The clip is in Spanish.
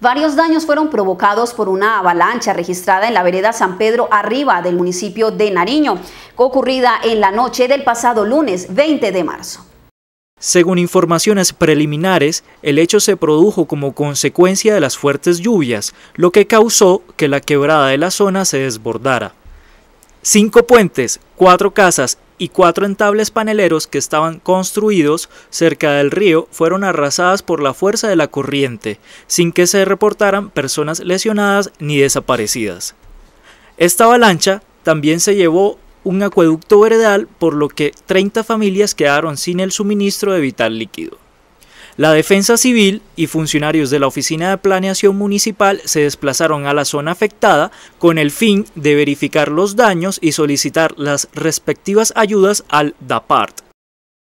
Varios daños fueron provocados por una avalancha registrada en la vereda San Pedro arriba del municipio de Nariño, ocurrida en la noche del pasado lunes 20 de marzo. Según informaciones preliminares, el hecho se produjo como consecuencia de las fuertes lluvias, lo que causó que la quebrada de la zona se desbordara. Cinco puentes, cuatro casas y cuatro entables paneleros que estaban construidos cerca del río fueron arrasadas por la fuerza de la corriente, sin que se reportaran personas lesionadas ni desaparecidas. Esta avalancha también se llevó un acueducto veredal, por lo que 30 familias quedaron sin el suministro de vital líquido. La defensa civil y funcionarios de la Oficina de Planeación Municipal se desplazaron a la zona afectada con el fin de verificar los daños y solicitar las respectivas ayudas al DAPART.